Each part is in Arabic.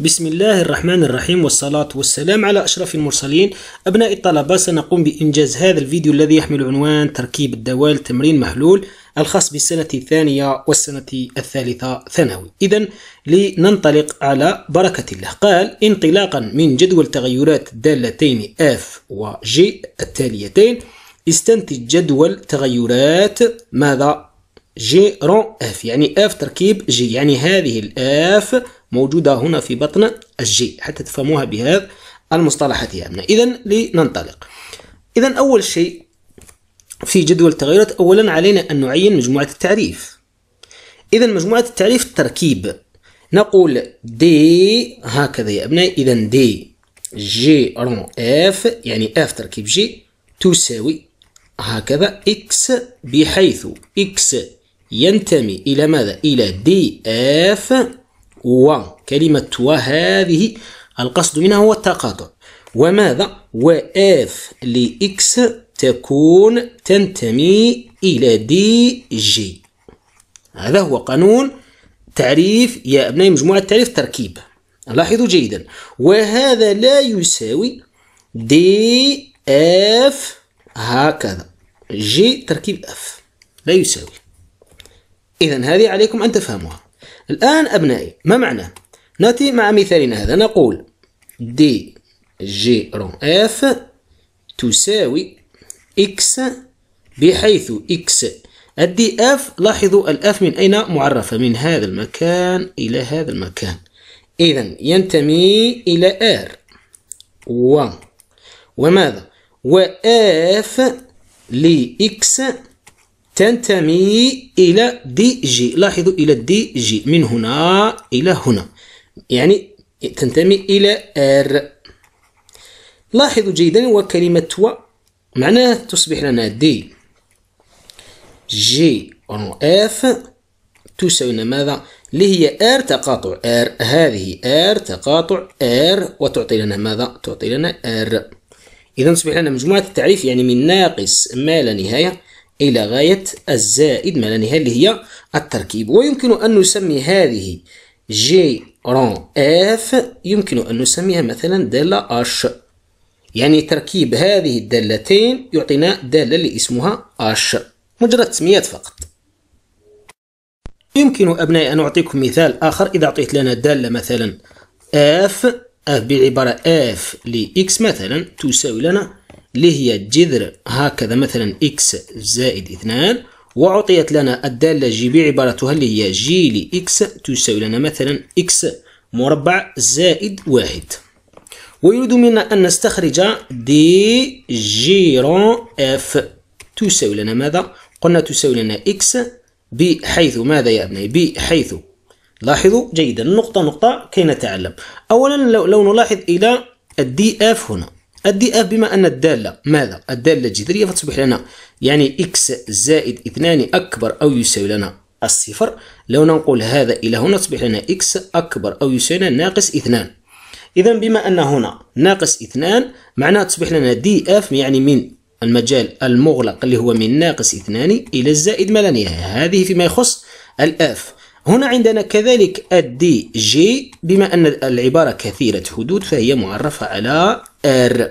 بسم الله الرحمن الرحيم والصلاة والسلام على أشرف المرسلين أبناء الطلبة سنقوم بإنجاز هذا الفيديو الذي يحمل عنوان تركيب الدوال تمرين محلول الخاص بالسنة الثانية والسنة الثالثة ثانوي إذا لننطلق على بركة الله قال انطلاقا من جدول تغيرات الدالتين F و G التاليتين استنتج جدول تغيرات ماذا؟ جي رون اف يعني اف تركيب جي يعني هذه الاف موجودة هنا في بطن الجي حتى تفهموها بهذا المصطلحات يا أبناء إذا لننطلق إذا أول شيء في جدول التغيرات أولا علينا أن نعين مجموعة التعريف إذا مجموعة التعريف التركيب نقول دي هكذا يا أبناء إذا دي جي رون اف يعني اف تركيب جي تساوي هكذا اكس بحيث اكس ينتمي إلى ماذا؟ إلى دي اف و كلمة وهذه القصد منها هو التقاطع وماذا وإف لإكس تكون تنتمي إلى دي جي هذا هو قانون تعريف يا أبنائي مجموعة تعريف تركيب لاحظوا جيدا وهذا لا يساوي دي اف هكذا جي تركيب اف لا يساوي إذا هذه عليكم أن تفهموها الآن أبنائي ما معنى نأتي مع مثالنا هذا نقول دي جي رو اف تساوي اكس بحيث اكس الدي اف لاحظوا الاف من اين معرفة من هذا المكان الى هذا المكان اذا ينتمي الى ار و وماذا اف لاكس تنتمي إلى دي جي لاحظوا إلى دي جي من هنا إلى هنا يعني تنتمي إلى ر لاحظوا جيدا وكلمة و معناها تصبح لنا دي جي اف لنا ماذا؟ اللي هي ار تقاطع ار هذه ار تقاطع ار وتعطي لنا ماذا؟ تعطي لنا ار إذا تصبح لنا مجموعة التعريف يعني من ناقص ما لا نهاية إلى غاية الزائد ما لا نهاية اللي هي التركيب ويمكن أن نسمي هذه جي رون اف يمكن أن نسميها مثلا دالة اش يعني تركيب هذه الدالتين يعطينا دالة اللي اسمها اش مجرد تسميات فقط يمكن أبنائي أن أعطيكم مثال آخر إذا أعطيت لنا دالة مثلا اف اف بعبارة اف لإكس مثلا تساوي لنا اللي هي جذر هكذا مثلا إكس زائد اثنان وعطيت لنا الدالة جي بي عبارتها اللي هي جي لإكس تساوي لنا مثلا إكس مربع زائد واحد ويريد منا أن نستخرج دي جيرون اف تساوي لنا ماذا؟ قلنا تساوي لنا إكس بحيث ماذا يا أبنائي؟ بحيث لاحظوا جيدا نقطة نقطة كي نتعلم أولا لو, لو نلاحظ إلى الدي اف هنا الدي اف بما ان الداله ماذا الداله الجذريه فتصبح لنا يعني اكس زائد اثنان اكبر او يساوي لنا الصفر لو ننقل هذا الى هنا تصبح لنا اكس اكبر او يساوي لنا ناقص اثنان اذا بما ان هنا ناقص اثنان معناه تصبح لنا دي اف يعني من المجال المغلق اللي هو من ناقص اثنان الى الزائد ما لا نهايه هذه فيما يخص الاف هنا عندنا كذلك الدي جي بما أن العبارة كثيرة حدود فهي معرفة على R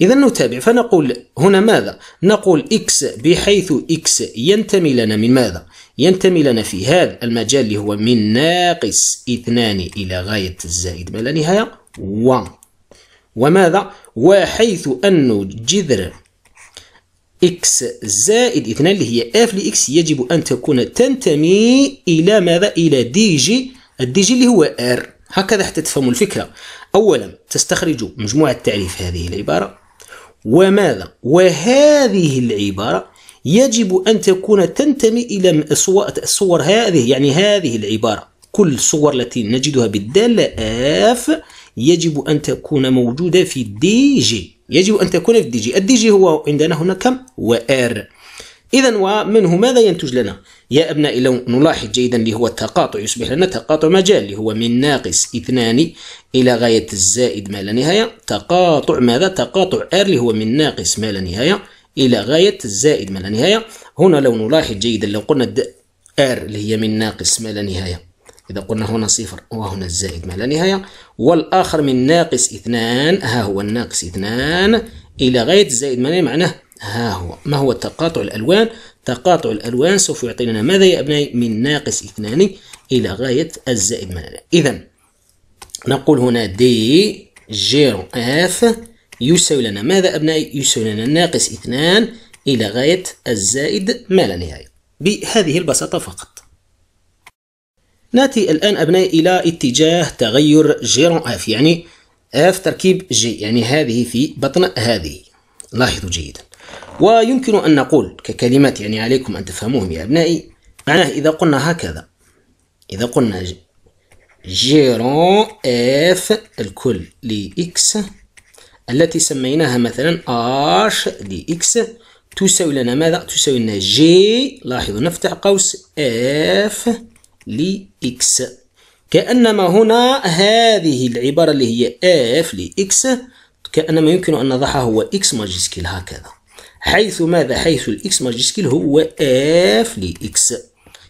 إذا نتابع فنقول هنا ماذا؟ نقول X بحيث X ينتمي لنا من ماذا؟ ينتمي لنا في هذا المجال اللي هو من ناقص اثنان إلى غاية الزائد ما لا نهاية و وماذا؟ وحيث أن جذر إكس زائد 2 اللي هي اف لإكس يجب أن تكون تنتمي إلى ماذا؟ إلى دي جي الدي جي اللي هو ار هكذا حتى تفهموا الفكرة أولا تستخرجوا مجموعة تعريف هذه العبارة وماذا؟ وهذه العبارة يجب أن تكون تنتمي إلى صور هذه يعني هذه العبارة كل الصور التي نجدها بالدالة اف يجب أن تكون موجودة في دي جي يجب أن تكون في الدي جي الدي جي هو عندنا هنا كم وآر إذا ومنه ماذا ينتج لنا؟ يا أبنائي لو نلاحظ جيدا اللي هو التقاطع يصبح لنا تقاطع مجال اللي هو من ناقص اثنان إلى غاية الزائد ما لا نهاية تقاطع ماذا؟ تقاطع آر اللي هو من ناقص ما لا نهاية إلى غاية الزائد ما لا نهاية هنا لو نلاحظ جيدا لو قلنا آر اللي هي من ناقص ما لا نهاية إذا قلنا هنا صفر وهنا الزائد ما لا نهاية والآخر من ناقص اثنان ها هو الناقص اثنان إلى غاية الزائد ما لا معناه ها هو ما هو تقاطع الألوان تقاطع الألوان سوف يعطينا ماذا يا أبنائي من ناقص اثنان إلى غاية الزائد ما لا إذا نقول هنا دي جيرو اف يساوي لنا ماذا أبنائي يساوي لنا ناقص اثنان إلى غاية الزائد ما لا نهاية بهذه البساطة فقط ناتي الآن أبنائي إلى اتجاه تغير جيرون اف يعني اف تركيب جي يعني هذه في بطن هذه لاحظوا جيدا ويمكن أن نقول ككلمات يعني عليكم أن تفهموهم يا أبنائي معناه إذا قلنا هكذا إذا قلنا جيرون اف الكل لإكس التي سميناها مثلا اش لإكس تساوي لنا ماذا؟ تساوي لنا جي لاحظوا نفتح قوس اف لإكس كأنما هنا هذه العبارة اللي هي اف لإكس كأنما يمكن أن نضعها هو إكس ماجيسكيل هكذا حيث ماذا حيث الإكس ماجيسكيل هو اف لإكس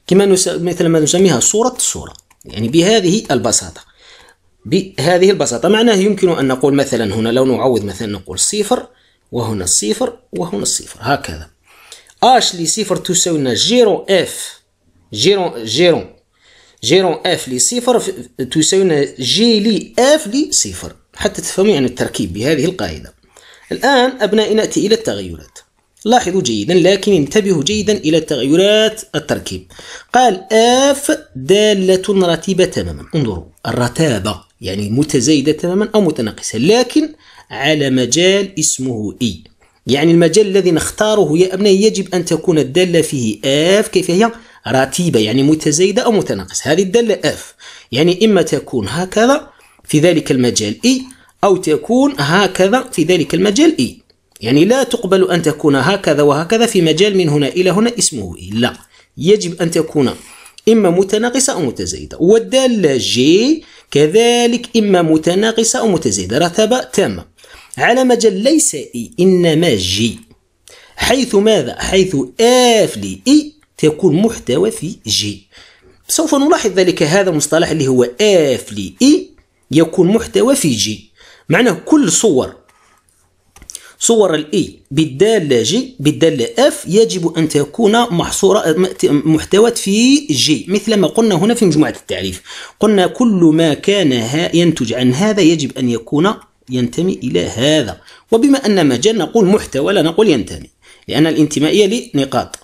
كما نس... مثل ما نسميها صورة صورة يعني بهذه البساطة بهذه البساطة معناه يمكن أن نقول مثلا هنا لو نعوض مثلا نقول صفر وهنا الصفر وهنا الصفر هكذا اش لصفر تساوي لنا جيرو اف جيرو جيرو جيرون اف لي صفر تساوينا جي لي اف لي صفر حتى تفهموا يعني التركيب بهذه القاعدة الآن أبنائي نأتي إلى التغيرات لاحظوا جيدا لكن انتبهوا جيدا إلى تغيرات التركيب قال اف دالة رتيبة تماما انظروا الرتابة يعني متزايدة تماما أو متناقصة لكن على مجال اسمه اي يعني المجال الذي نختاره يا أبنائي يجب أن تكون الدالة فيه اف كيف هي؟ رتيبة يعني متزايدة أو متناقصة هذه الدالة F يعني إما تكون هكذا في ذلك المجال E أو تكون هكذا في ذلك المجال E يعني لا تقبل أن تكون هكذا وهكذا في مجال من هنا إلى هنا اسمه E لا يجب أن تكون إما متناقصة أو متزايدة والدالة G كذلك إما متناقصة أو متزايدة رتبة تامة على مجال ليس E إنما G حيث ماذا؟ حيث F E تكون محتوى في جي سوف نلاحظ ذلك هذا المصطلح اللي هو اف لي اي e يكون محتوى في جي معناه كل صور صور الاي e بالدالة جي بالدالة اف يجب أن تكون محصورة محتوى في جي مثل ما قلنا هنا في مجموعة التعريف قلنا كل ما كان ينتج عن هذا يجب أن يكون ينتمي إلى هذا وبما أن مجال نقول محتوى لا نقول ينتمي لأن الانتمائية لنقاط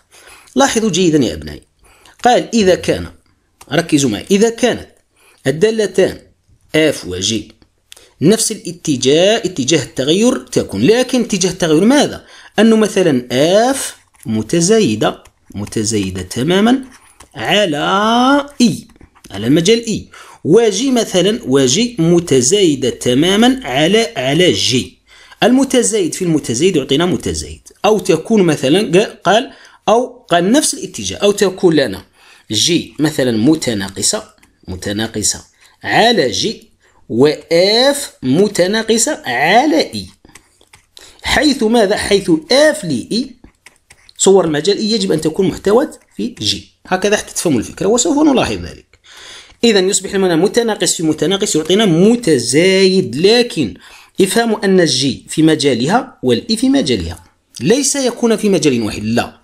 لاحظوا جيدا يا أبنائي قال إذا كان ركزوا معي إذا كانت الدالتان اف وجي نفس الاتجاه اتجاه التغير تكون لكن اتجاه التغير ماذا أنه مثلا اف متزايدة متزايدة تماما على اي على المجال اي وجي مثلا وجي متزايدة تماما على على جي المتزايد في المتزايد يعطينا متزايد أو تكون مثلا قال أو قال نفس الاتجاه أو تكون لنا جي مثلا متناقصة متناقصة على جي وإف متناقصة على إي e. حيث ماذا؟ حيث إف لإي e، صور المجال إي e يجب أن تكون محتوى في جي هكذا حتى تفهموا الفكرة وسوف نلاحظ ذلك إذا يصبح لنا متناقص في متناقص يعطينا متزايد لكن افهموا أن الجي في مجالها والإي في مجالها ليس يكون في مجال واحد لا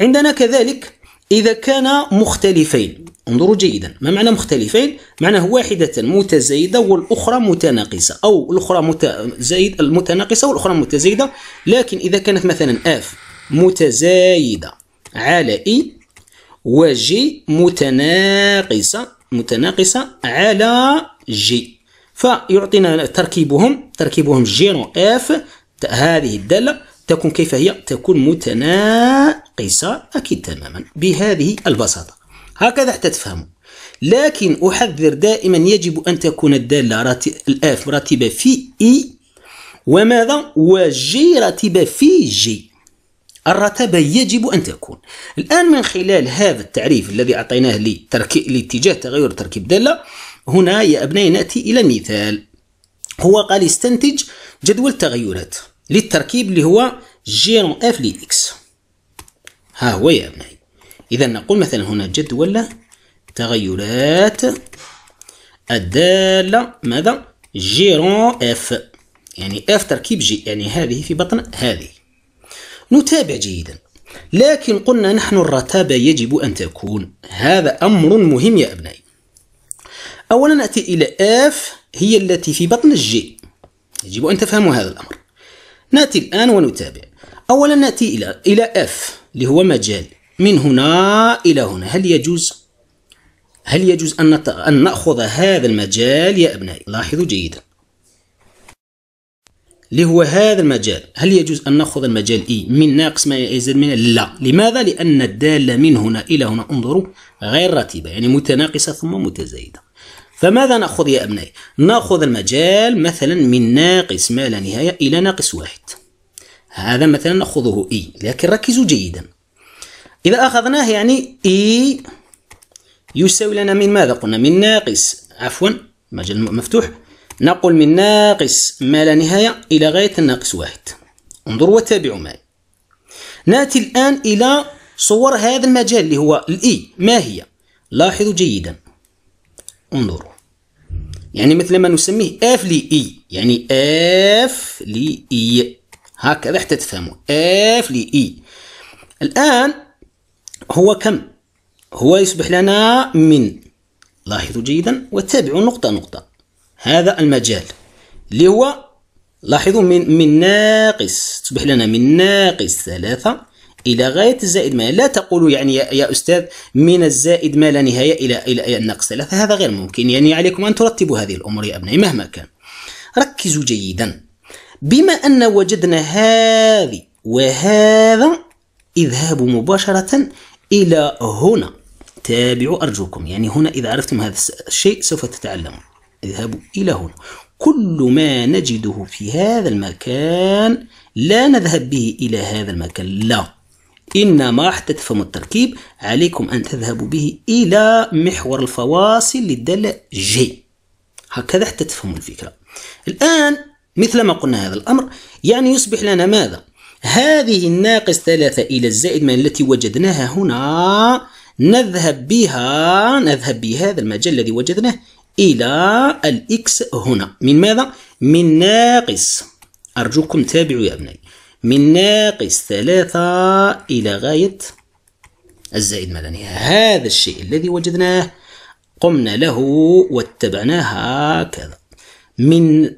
عندنا كذلك إذا كان مختلفين انظروا جيدا ما معنى مختلفين؟ معناه واحدة متزايدة والأخرى متناقصة أو الأخرى متزايد المتناقصة والأخرى متزايدة لكن إذا كانت مثلا اف متزايدة على اي e وجي متناقصة متناقصة على جي فيعطينا تركيبهم تركيبهم جيرو اف هذه الدالة تكون كيف هي تكون متناقصة أكيد تماما بهذه البساطة هكذا حتى تفهموا لكن أحذر دائما يجب أن تكون الدالة راتب الآف راتبة في إي وماذا وجي راتبة في جي الرتبة يجب أن تكون الآن من خلال هذا التعريف الذي أعطيناه لاتجاه تغير تركيب دالة هنا يا أبنائي نأتي إلى مثال هو قال استنتج جدول تغيرات للتركيب اللي هو جيرون اف لي اكس ها هو يا أبنائي إذا نقول مثلا هنا جدول تغيرات الدالة ماذا جيرون اف يعني اف تركيب جي يعني هذه في بطن هذه نتابع جيدا لكن قلنا نحن الرتابة يجب أن تكون هذا أمر مهم يا أبنائي أولا نأتي إلى اف هي التي في بطن الجي يجب أن تفهموا هذا الأمر نأتي الآن ونتابع أولا نأتي إلى إلى F اللي هو مجال من هنا إلى هنا هل يجوز هل يجوز أن أن نأخذ هذا المجال يا أبنائي لاحظوا جيدا اللي هو هذا المجال هل يجوز أن نأخذ المجال E من ناقص ما يزيد من لا لماذا لأن الدالة من هنا إلى هنا انظروا غير رتيبة يعني متناقصة ثم متزايدة فماذا نأخذ يا أبنائي؟ نأخذ المجال مثلا من ناقص ما لا نهاية إلى ناقص واحد هذا مثلا نأخذه إي e، لكن ركزوا جيدا إذا أخذناه يعني إي e يساوي لنا من ماذا قلنا من ناقص عفوا مجال مفتوح نقول من ناقص ما لا نهاية إلى غاية الناقص واحد انظروا وتابعوا معي نأتي الآن إلى صور هذا المجال اللي هو الإي e. ما هي لاحظوا جيدا انظروا يعني مثل ما نسميه اف لي اي e. يعني اف لي اي e. هكذا حتى تفهموا اف لي اي e. الان هو كم هو يصبح لنا من لاحظوا جيدا وتابعوا نقطه نقطه هذا المجال اللي هو لاحظوا من من ناقص تصبح لنا من ناقص ثلاثة إلى غاية الزائد ما لا تقول يعني يا أستاذ من الزائد ما لا نهاية إلى إلى النقص لا هذا غير ممكن يعني عليكم أن ترتبوا هذه الأمور يا أبنائي مهما كان ركزوا جيدا بما أن وجدنا هذه وهذا اذهبوا مباشرة إلى هنا تابعوا أرجوكم يعني هنا إذا عرفتم هذا الشيء سوف تتعلموا اذهبوا إلى هنا كل ما نجده في هذا المكان لا نذهب به إلى هذا المكان لا إنما حتى تفهموا التركيب عليكم أن تذهبوا به إلى محور الفواصل للدالة جي هكذا حتى تفهموا الفكرة الآن مثلما قلنا هذا الأمر يعني يصبح لنا ماذا؟ هذه الناقص ثلاثة إلى الزائد من التي وجدناها هنا نذهب بها نذهب بهذا المجال الذي وجدناه إلى الإكس هنا من ماذا؟ من ناقص أرجوكم تابعوا يا أبنائي من ناقص ثلاثة إلى غاية الزائد ما لا نهاية هذا الشيء الذي وجدناه قمنا له واتبعناه هكذا من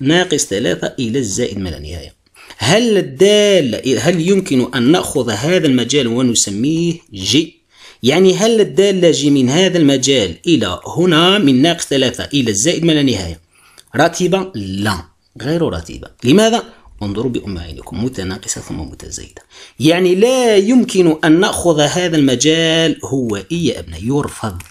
ناقص ثلاثة إلى الزائد ما لا نهاية هل الدالة هل يمكن أن نأخذ هذا المجال ونسميه جي يعني هل الدالة جي من هذا المجال إلى هنا من ناقص ثلاثة إلى الزائد ما لا نهاية راتبة لا غير رتيبة لماذا؟ انظروا بأمهاتكم متناقصة ثم متزايدة يعني لا يمكن أن نأخذ هذا المجال هو إي يا أبناء يرفض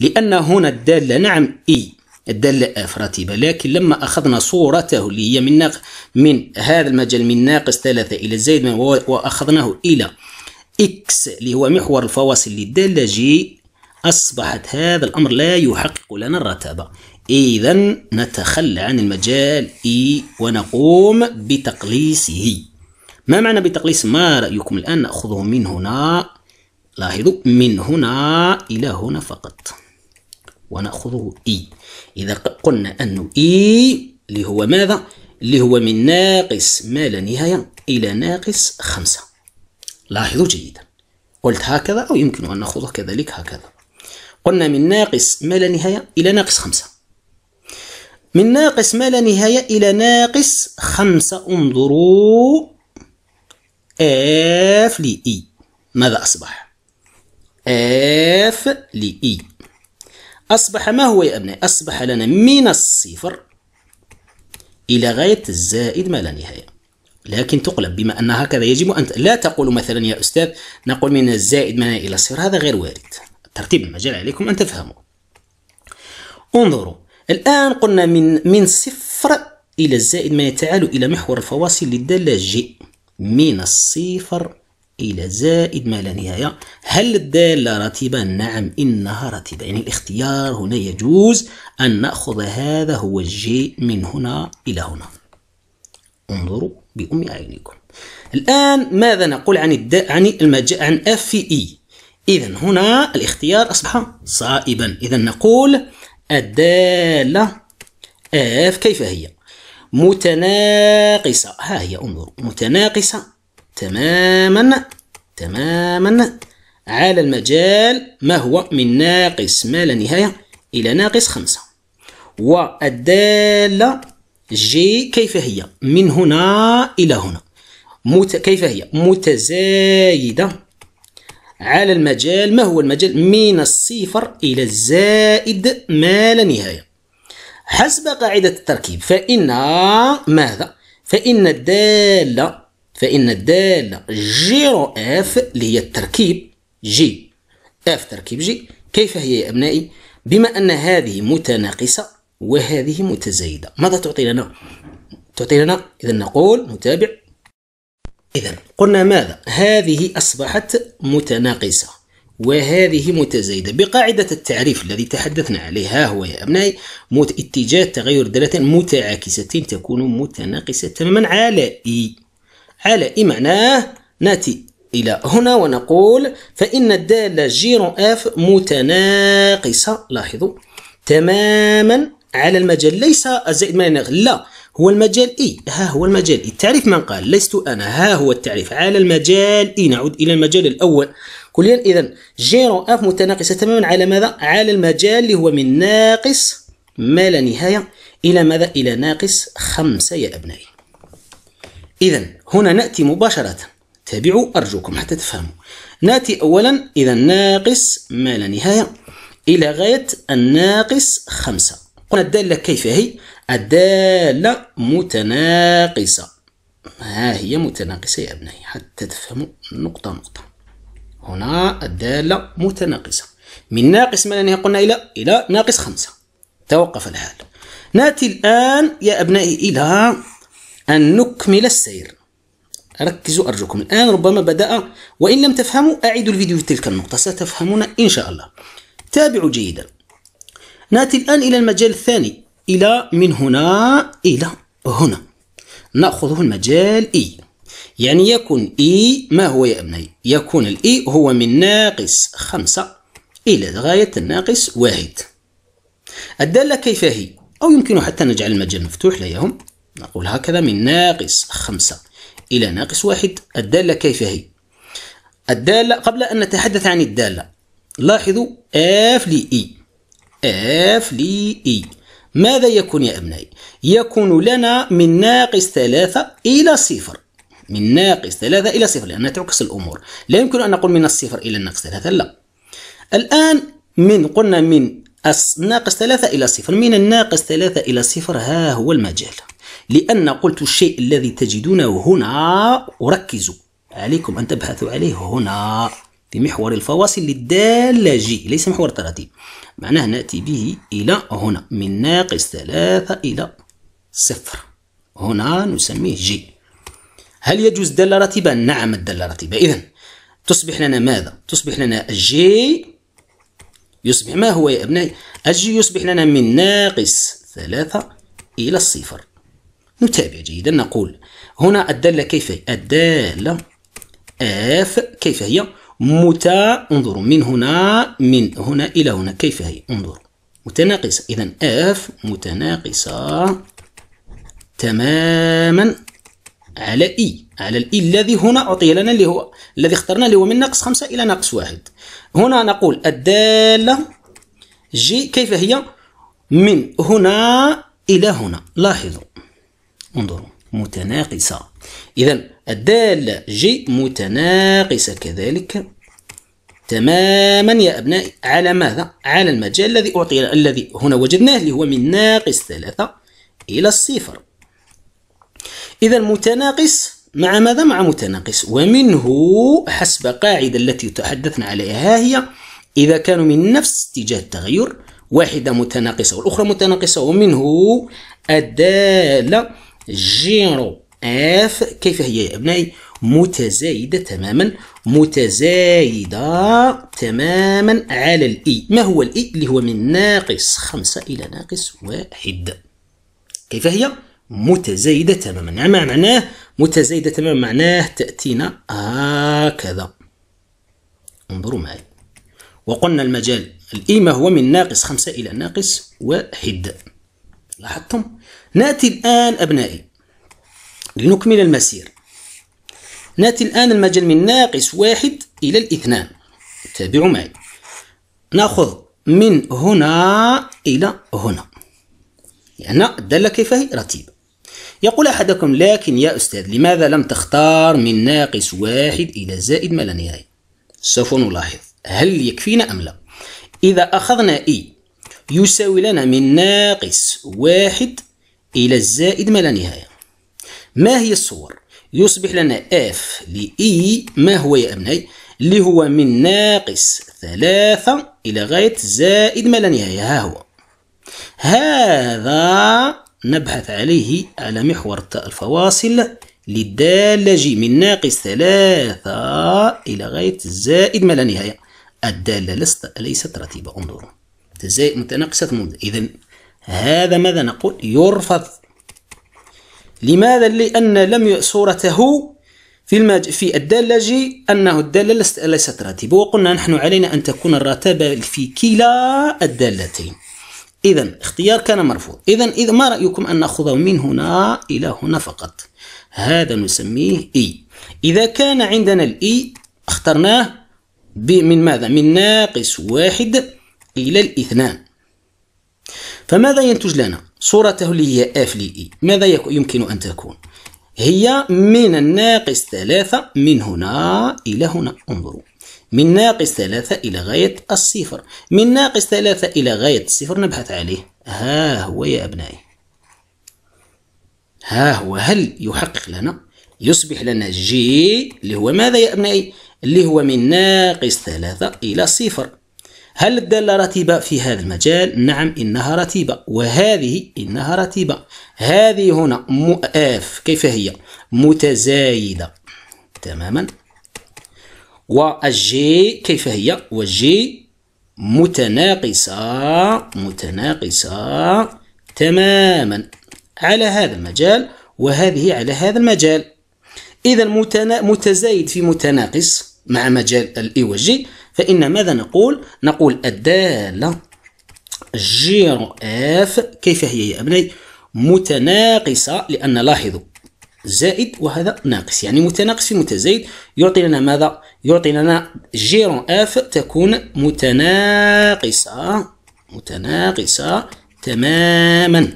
لأن هنا الدالة نعم إي الدالة أف رتيبة لكن لما أخذنا صورته اللي هي من ناق من هذا المجال من ناقص ثلاثة إلى زائد وأخذناه إلى إكس اللي هو محور الفواصل للدالة جي أصبحت هذا الأمر لا يحقق لنا الرتابة إذا نتخلى عن المجال إي ونقوم بتقليصه ما معنى بتقليص ما رأيكم الآن نأخذه من هنا لاحظوا من هنا إلى هنا فقط ونأخذه إي إذا قلنا أنه إي اللي هو ماذا؟ اللي هو من ناقص ما لا نهاية إلى ناقص خمسة لاحظوا جيدا قلت هكذا أو يمكن أن نأخذه كذلك هكذا قلنا من ناقص ما لا نهاية إلى ناقص خمسة من ناقص ما لا نهاية إلى ناقص خمسة انظروا لي اي e. ماذا أصبح؟ لي اي e. أصبح ما هو يا أبنائي؟ أصبح لنا من الصفر إلى غاية الزائد ما لا نهاية لكن تقلب بما أن هكذا يجب أن لا تقول مثلا يا أستاذ نقول من الزائد ما إلى الصفر هذا غير وارد ترتيب المجال عليكم أن تفهموا انظروا الآن قلنا من من صفر إلى الزائد ما يتعالى إلى محور الفواصل للدالة جي من الصفر إلى زائد ما لا نهاية هل الدالة رتيبة؟ نعم إنها رتيبة يعني الاختيار هنا يجوز أن نأخذ هذا هو الجي من هنا إلى هنا انظروا بأم أعينكم الآن ماذا نقول عن الد... عن المج... عن اف في e؟ اي إذا هنا الاختيار أصبح صائبا إذا نقول الدالة اف كيف هي متناقصة ها هي انظر متناقصة تماما تماما على المجال ما هو من ناقص ما لا نهاية إلى ناقص خمسة والدالة جي كيف هي من هنا إلى هنا مت كيف هي متزايدة على المجال ما هو المجال من الصفر إلى الزائد ما لا نهاية حسب قاعدة التركيب فإن ماذا فإن الدالة فإن الدالة جيرو اف اللي هي التركيب جي اف تركيب جي كيف هي يا أبنائي بما أن هذه متناقصة وهذه متزايدة ماذا تعطي لنا تعطي لنا إذا نقول نتابع إذا قلنا ماذا؟ هذه أصبحت متناقصة وهذه متزايدة بقاعدة التعريف الذي تحدثنا عليه ها هو يا أبنائي اتجاه تغير دالة متعاكسة تكون متناقصة تماما على إي على إي معناه نأتي إلى هنا ونقول فإن الدالة جيرو اف متناقصة لاحظوا تماما على المجال ليس الزائد ما لا هو المجال إي ها هو المجال إي التعريف من قال لست أنا ها هو التعريف على المجال إي نعود إلى المجال الأول كليا إذا جيرو أف متناقصة تماما على ماذا على المجال اللي هو من ناقص ما لا نهاية إلى ماذا إلى ناقص خمسة يا أبنائي إذا هنا نأتي مباشرة تابعوا أرجوكم حتى تفهموا نأتي أولا إذا ناقص ما لا نهاية إلى غاية الناقص خمسة قلنا الدالة كيف هي الدالة متناقصة ها هي متناقصة يا أبنائي حتى تفهموا نقطة نقطة هنا الدالة متناقصة من ناقص ما قلنا إلى إلى ناقص خمسة توقف الحال نأتي الآن يا أبنائي إلى أن نكمل السير ركزوا أرجوكم الآن ربما بدأ وإن لم تفهموا أعيدوا الفيديو في تلك النقطة ستفهمون إن شاء الله تابعوا جيدا نأتي الآن إلى المجال الثاني إلى من هنا إلى هنا نأخذه المجال إي يعني يكون إي ما هو يا أبني يكون الإي هو من ناقص خمسة إلى غاية الناقص واحد الدالة كيف هي أو يمكن حتى نجعل المجال مفتوح لا يهم نقول هكذا من ناقص خمسة إلى ناقص واحد الدالة كيف هي الدالة قبل أن نتحدث عن الدالة لاحظوا F لإي e. F اي ماذا يكون يا أبنائي؟ يكون لنا من ناقص ثلاثة إلى صفر من ناقص ثلاثة إلى صفر لأنها تعكس الأمور لا يمكن أن نقول من الصفر إلى الناقص ثلاثة لا الآن من قلنا من ناقص ثلاثة إلى صفر من الناقص ثلاثة إلى صفر ها هو المجال لأن قلت الشيء الذي تجدونه هنا وركزوا عليكم أن تبحثوا عليه هنا في محور الفواصل للدالة جي ليس محور التراتيب معناه نأتي به إلى هنا من ناقص ثلاثة إلى صفر هنا نسميه جي هل يجوز دالة راتبة؟ نعم الدالة راتبة إذا تصبح لنا ماذا؟ تصبح لنا الجي يصبح ما هو يا أبنائي؟ الجي يصبح لنا من ناقص ثلاثة إلى الصفر نتابع جيدا نقول هنا الدالة كيف هي؟ الدالة اف كيف هي؟ متى انظروا من هنا من هنا إلى هنا كيف هي انظروا متناقصة إذا اف متناقصة تماما على اي e. على الاي e الذي هنا أعطي لنا اللي هو الذي اخترنا اللي هو من ناقص خمسة إلى ناقص واحد هنا نقول الدالة جي كيف هي من هنا إلى هنا لاحظوا انظروا متناقصة إذا الدالة جي متناقصة كذلك تماما يا أبنائي على ماذا؟ على المجال الذي أعطي الذي هنا وجدناه اللي هو من ناقص ثلاثة إلى الصفر إذا متناقص مع ماذا؟ مع متناقص ومنه حسب قاعدة التي تحدثنا عليها هي إذا كانوا من نفس اتجاه التغير واحدة متناقصة والأخرى متناقصة ومنه الدالة جيرو اف كيف هي يا ابنائي متزايدة تماما متزايدة تماما على الإي e. ما هو الإي e؟ اللي هو من ناقص خمسة إلى ناقص واحد كيف هي متزايدة تماما يعني معناه متزايدة تماما معناه تأتينا هكذا انظروا معي وقلنا المجال الإي e ما هو من ناقص خمسة إلى ناقص واحد لاحظتم نأتي الآن أبنائي لنكمل المسير ناتي الآن المجال من ناقص واحد إلى الاثنان تابعوا معي نأخذ من هنا إلى هنا لأن يعني الدالة كيف هي رتيبة يقول أحدكم لكن يا أستاذ لماذا لم تختار من ناقص واحد إلى زائد ما لا نهاية سوف نلاحظ هل يكفينا أم لا إذا أخذنا إي e، يساوي لنا من ناقص واحد إلى الزائد ما لا نهاية ما هي الصور يصبح لنا اف لاي e، ما هو يا أبنائي اللي هو من ناقص ثلاثة إلى غاية زائد ما لا نهاية ها هو هذا نبحث عليه على محور الفواصل للدالة جي من ناقص ثلاثة إلى غاية زائد ما لا نهاية الدالة لست ليست رتيبة انظروا متناقصة إذا هذا ماذا نقول يرفض لماذا؟ لأن لم صورته في المج... في الدالة أنه الدالة ليست راتبة وقلنا نحن علينا أن تكون الراتبة في كلا الدالتين إذا اختيار كان مرفوض إذا إذا ما رأيكم أن نأخذه من هنا إلى هنا فقط هذا نسميه إي e. إذا كان عندنا الإي e، اخترناه من ماذا؟ من ناقص واحد إلى الاثنان فماذا ينتج لنا؟ صورته اللي هي اف لي اي ماذا يمكن أن تكون؟ هي من الناقص ثلاثة من هنا إلى هنا انظروا من ناقص ثلاثة إلى غاية الصفر من ناقص ثلاثة إلى غاية الصفر نبحث عليه ها هو يا أبنائي ها هو هل يحقق لنا يصبح لنا جي اللي هو ماذا يا أبنائي اللي هو من ناقص ثلاثة إلى صفر هل الدالة رتيبة في هذا المجال؟ نعم إنها رتيبة وهذه إنها رتيبة هذه هنا مؤاف كيف هي؟ متزايدة تماما والجي كيف هي؟ والجي متناقصة متناقصة تماما على هذا المجال وهذه على هذا المجال إذا متزايد في متناقص مع مجال الإي والجي فإن ماذا نقول؟ نقول الدالة جير اف كيف هي يا أبني؟ متناقصة لأن لاحظوا زائد وهذا ناقص يعني متناقص متزايد يعطي لنا ماذا؟ يعطي لنا جير اف تكون متناقصة متناقصة تماما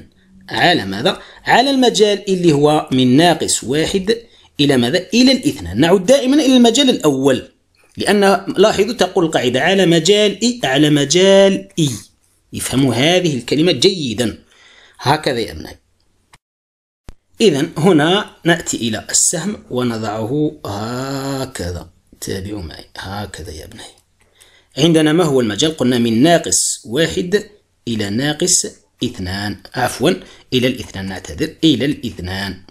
على ماذا؟ على المجال اللي هو من ناقص واحد إلى ماذا؟ إلى الاثنان نعود دائما إلى المجال الأول لأن لاحظوا تقول القاعدة على مجال إي على مجال إي يفهموا هذه الكلمة جيدا هكذا يا أبنائي إذا هنا نأتي إلى السهم ونضعه هكذا تابعوا معي هكذا يا أبنائي عندنا ما هو المجال قلنا من ناقص واحد إلى ناقص اثنان عفوا إلى الاثنان نعتذر إلى الاثنان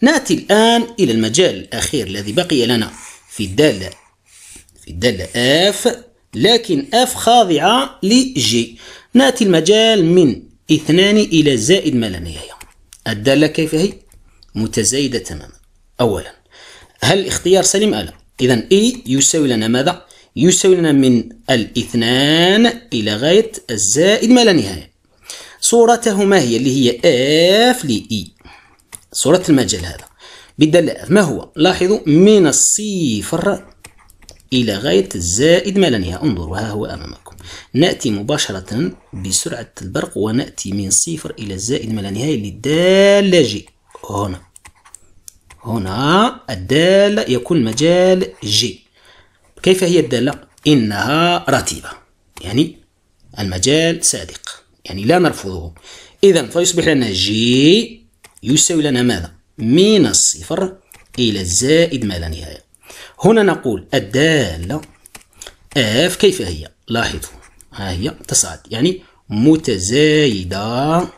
نأتي الآن إلى المجال الأخير الذي بقي لنا في الدالة في الدالة اف لكن اف خاضعة لجي نأتي المجال من اثنان إلى زائد ما لا نهاية الدالة كيف هي؟ متزايدة تماما أولا هل الاختيار سليم ألا؟ إذا إي يساوي لنا ماذا؟ يساوي لنا من الاثنان إلى غاية الزائد ما لا نهاية صورتهما هي اللي هي اف لإي e. صورة المجال هذا بالدالة ما هو؟ لاحظوا من الصفر إلى غاية الزائد ما لا نهاية انظروا ها هو أمامكم نأتي مباشرة بسرعة البرق ونأتي من صفر إلى الزائد ما لا نهاية للدالة جي هنا هنا الدالة يكون مجال جي كيف هي الدالة؟ إنها رتيبة يعني المجال صادق يعني لا نرفضه إذا فيصبح لنا جي يساوي لنا ماذا؟ من الصفر إلى الزائد ما لا نهاية هنا نقول الدالة اف كيف هي لاحظوا ها هي تصعد يعني متزايدة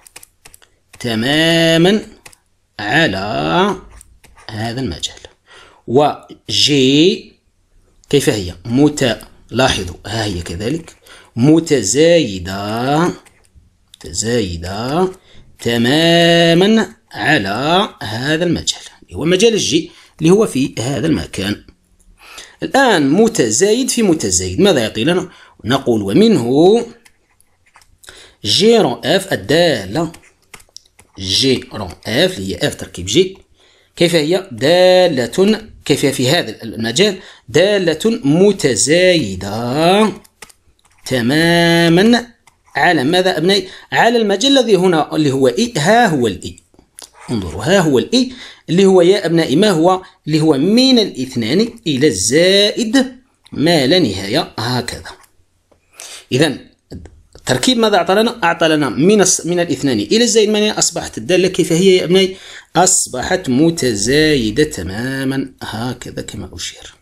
تماما على هذا المجال و جي كيف هي مت لاحظوا ها هي كذلك متزايدة متزايدة تماما على هذا المجال اللي هو مجال الجي اللي هو في هذا المكان الآن متزايد في متزايد ماذا يعطي لنا نقول ومنه جيرون اف الدالة جيرون اف اللي هي اف تركيب جي كيف هي دالة كيف في هذا المجال دالة متزايدة تماما على ماذا أبنائي على المجال الذي هنا اللي هو إي ها هو الإي انظروا ها هو الاي اللي هو يا ابنائي ما هو اللي هو من الاثنان الى الزائد ما لا نهايه هكذا اذا التركيب ماذا اعطى لنا اعطى لنا من من الاثنان الى الزائد ما اصبحت الداله كيف هي يا ابنائي اصبحت متزايده تماما هكذا كما اشير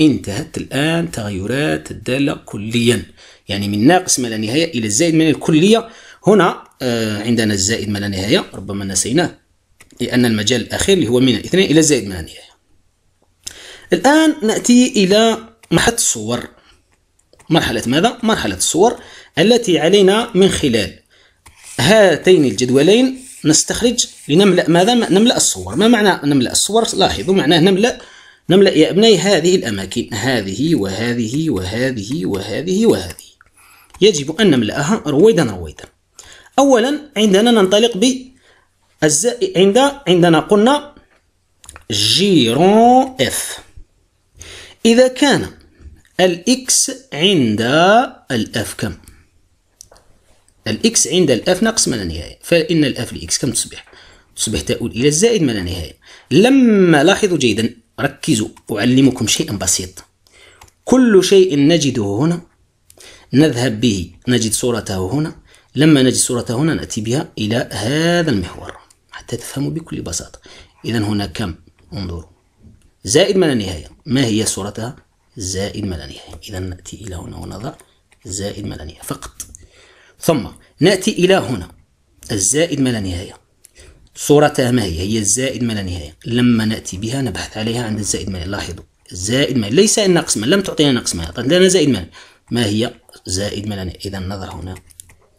انتهت الان تغيرات الداله كليا يعني من ناقص ما لا نهايه الى الزائد من الكليه هنا آه، عندنا الزائد ما لا نهاية ربما نسيناه لأن المجال الأخير اللي هو من الاثنين إلى الزائد ما لا نهاية الآن نأتي إلى محط الصور مرحلة ماذا؟ مرحلة الصور التي علينا من خلال هاتين الجدولين نستخرج لنملأ ماذا؟ نملأ الصور ما معنى نملأ الصور؟ لاحظوا معناه نملأ نملأ يا ابني هذه الأماكن هذه وهذه وهذه وهذه وهذه يجب أن نملأها رويدا رويدا أولا عندنا ننطلق ب عند عندنا قلنا جيرون اف إذا كان الإكس عند الأف كم؟ الإكس عند الأف ناقص ما لا نهاية فإن الأف لإكس كم تصبح؟ تصبح تؤول إلى الزائد ما لا نهاية لما لاحظوا جيدا ركزوا أعلمكم شيئا بسيط كل شيء نجده هنا نذهب به نجد صورته هنا لما نجد صورتها هنا نأتي بها إلى هذا المحور حتى تفهموا بكل بساطة إذا هنا كم انظروا زائد ما لا نهاية ما هي صورتها زائد ما لا نهاية إذا نأتي إلى هنا ونضع زائد ما لا نهاية فقط ثم نأتي إلى هنا الزائد ما لا نهاية صورتها ما هي هي الزائد ما لا نهاية لما نأتي بها نبحث عليها عند الزائد ما لاحظوا الزائد ما ليس الناقص ما لم تعطينا ناقص ما لنا زائد ما ما هي زائد ما لا نهاية إذا نظر هنا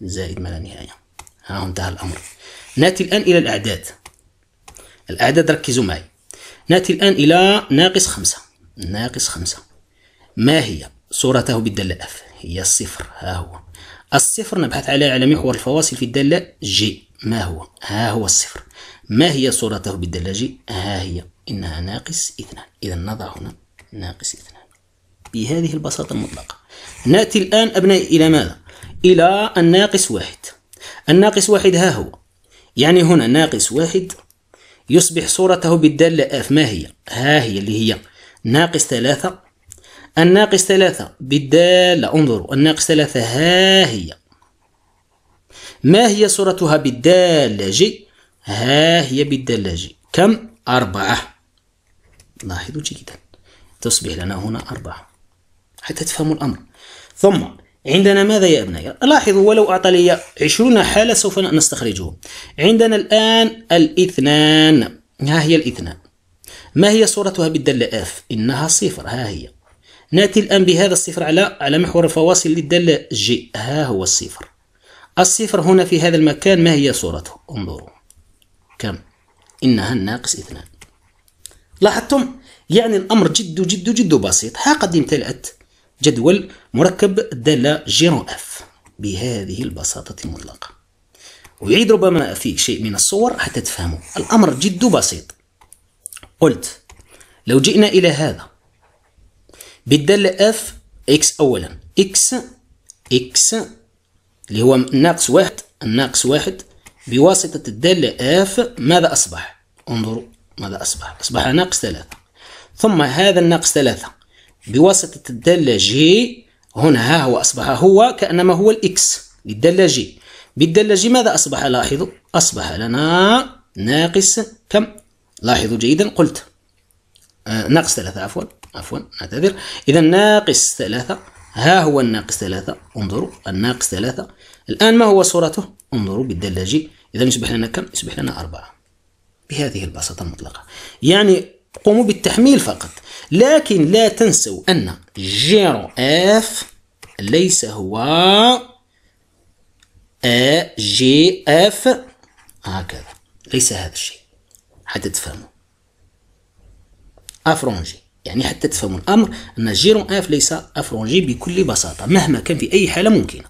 زائد ما لا نهاية ها انتهى الأمر نأتي الآن إلى الأعداد الأعداد ركزوا معي نأتي الآن إلى ناقص خمسة ناقص خمسة ما هي صورته بالدالة اف هي الصفر ها هو الصفر نبحث عليه على محور الفواصل في الدالة جي ما هو ها هو الصفر ما هي صورته بالدالة جي ها هي إنها ناقص اثنان إذا نضع هنا ناقص اثنان بهذه البساطة المطلقة نأتي الآن أبنائي إلى ماذا إلى الناقص واحد الناقص واحد ها هو يعني هنا ناقص واحد يصبح صورته بالدالة آف ما هي ها هي اللي هي ناقص ثلاثة الناقص ثلاثة بالدالة انظروا الناقص ثلاثة ها هي ما هي صورتها بالدالة جي ها هي بالدالة جي كم أربعة لاحظوا جيدا تصبح لنا هنا أربعة حتى تفهموا الأمر ثم عندنا ماذا يا أبنائي؟ لاحظوا ولو أعطى لي 20 حالة سوف نستخرجه عندنا الآن الاثنان ها هي الاثنان ما هي صورتها بالدالة اف؟ إنها صفر ها هي نأتي الآن بهذا الصفر على على محور الفواصل للدالة جي ها هو الصفر الصفر هنا في هذا المكان ما هي صورته؟ انظروا كم؟ إنها الناقص اثنان لاحظتم؟ يعني الأمر جد جد جد بسيط ها قد امتلأت جدول مركب دالة جيرون اف بهذه البساطة المطلقة ويعيد ربما في شيء من الصور حتى تفهموا الأمر جد بسيط قلت لو جئنا إلى هذا بالدالة اف اكس أولا اكس اكس اللي هو ناقص واحد الناقص واحد بواسطة الدالة اف ماذا أصبح؟ انظروا ماذا أصبح؟ أصبح ناقص ثلاثة ثم هذا الناقص ثلاثة بواسطة الدالة جي هنا ها هو أصبح هو كأنما هو الإكس للدالة جي بالدالة جي ماذا أصبح لاحظوا أصبح لنا ناقص كم لاحظوا جيدا قلت آه ناقص ثلاثة عفوا عفوا أعتذر إذا ناقص ثلاثة ها هو الناقص ثلاثة انظروا الناقص ثلاثة الآن ما هو صورته انظروا بالدالة جي إذا يصبح لنا كم يصبح لنا أربعة بهذه البساطة المطلقة يعني قوموا بالتحميل فقط لكن لا تنسوا أن جيرو اف ليس هو جي اف هكذا ليس هذا الشيء حتى تفهموا افرونجي يعني حتى تفهموا الامر ان جيرون اف ليس افرونجي بكل بساطه مهما كان في اي حاله ممكنه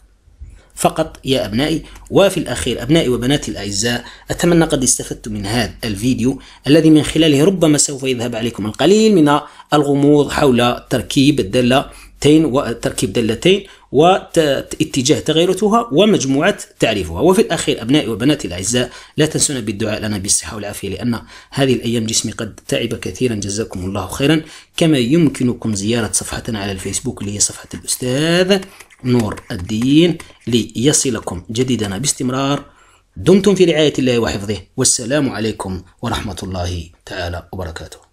فقط يا أبنائي وفي الأخير أبنائي وبناتي الأعزاء أتمنى قد استفدت من هذا الفيديو الذي من خلاله ربما سوف يذهب عليكم القليل من الغموض حول تركيب الدالتين وتركيب دالتين واتجاه تغيرتها ومجموعة تعريفها وفي الأخير أبنائي وبناتي الأعزاء لا تنسونا بالدعاء لنا بالصحة والعافية لأن هذه الأيام جسمي قد تعب كثيرا جزاكم الله خيرا كما يمكنكم زيارة صفحتنا على الفيسبوك اللي هي صفحة الأستاذ نور الدين ليصلكم جديدنا باستمرار دمتم في رعاية الله وحفظه والسلام عليكم ورحمة الله تعالى وبركاته